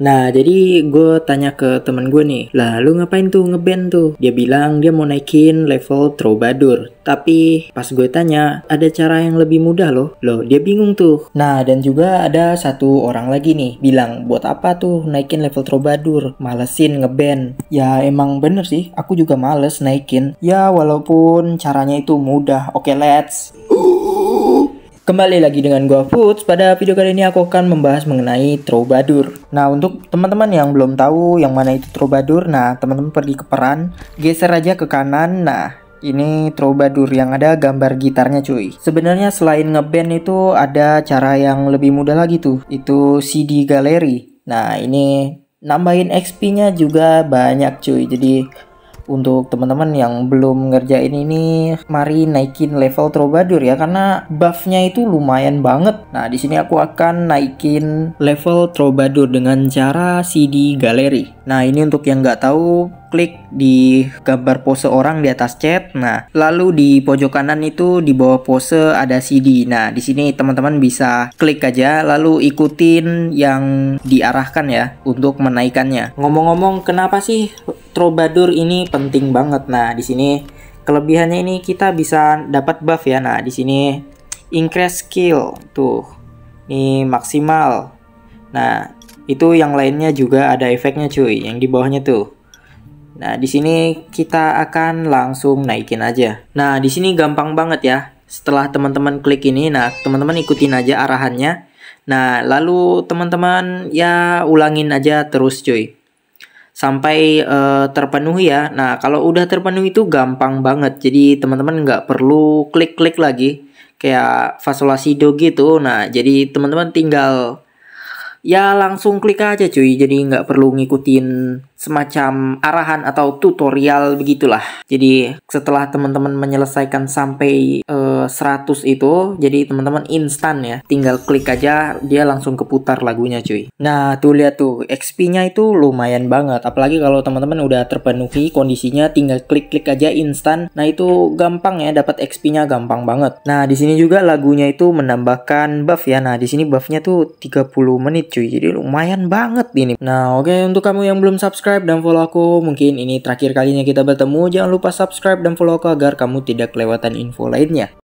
Nah, jadi gue tanya ke temen gue nih, lah lu ngapain tuh ngeband tuh? Dia bilang dia mau naikin level trobadur Tapi pas gue tanya, ada cara yang lebih mudah loh. Loh, dia bingung tuh. Nah, dan juga ada satu orang lagi nih, bilang buat apa tuh naikin level trobadur Malesin ngeband. Ya emang bener sih, aku juga males naikin. Ya walaupun caranya itu mudah. Oke, okay, let's. Kembali lagi dengan gua Foods, pada video kali ini aku akan membahas mengenai troubadour. Nah, untuk teman-teman yang belum tahu yang mana itu troubadour, nah teman-teman pergi ke peran, geser aja ke kanan. Nah, ini troubadour yang ada gambar gitarnya cuy. Sebenarnya selain ngeband itu ada cara yang lebih mudah lagi tuh, itu CD gallery. Nah, ini nambahin XP-nya juga banyak cuy. Jadi untuk teman-teman yang belum ngerjain ini mari naikin level trobadur ya karena buffnya itu lumayan banget nah di sini aku akan naikin level trobadur dengan cara CD galeri nah ini untuk yang nggak tahu klik di gambar pose orang di atas chat. Nah, lalu di pojok kanan itu di bawah pose ada CD. Nah, di sini teman-teman bisa klik aja lalu ikutin yang diarahkan ya untuk menaikannya. Ngomong-ngomong, kenapa sih trobadur ini penting banget. Nah, di sini kelebihannya ini kita bisa dapat buff ya. Nah, di sini increase skill tuh. Ini maksimal. Nah, itu yang lainnya juga ada efeknya cuy, yang di bawahnya tuh. Nah, di sini kita akan langsung naikin aja. Nah, di sini gampang banget ya. Setelah teman-teman klik ini, nah teman-teman ikutin aja arahannya. Nah, lalu teman-teman ya ulangin aja terus cuy sampai uh, terpenuhi ya. Nah, kalau udah terpenuhi itu gampang banget. Jadi teman-teman nggak perlu klik-klik lagi kayak fasolasido gitu. Nah, jadi teman-teman tinggal ya langsung klik aja cuy. Jadi nggak perlu ngikutin semacam arahan atau tutorial begitulah. Jadi setelah teman-teman menyelesaikan sampai e, eh, 100 itu, jadi teman-teman instan ya, tinggal klik aja dia langsung keputar lagunya cuy. Nah tuh lihat tuh XP-nya itu lumayan banget, apalagi kalau teman-teman udah terpenuhi kondisinya, tinggal klik-klik aja instan. Nah itu gampang ya, dapat XP-nya gampang banget. Nah di sini juga lagunya itu menambahkan buff ya. Nah di sini buff-nya tuh 30 menit cuy, jadi lumayan banget ini. Nah oke okay, untuk kamu yang belum subscribe subscribe dan follow aku. Mungkin ini terakhir kalinya kita bertemu. Jangan lupa subscribe dan follow aku agar kamu tidak kelewatan info lainnya.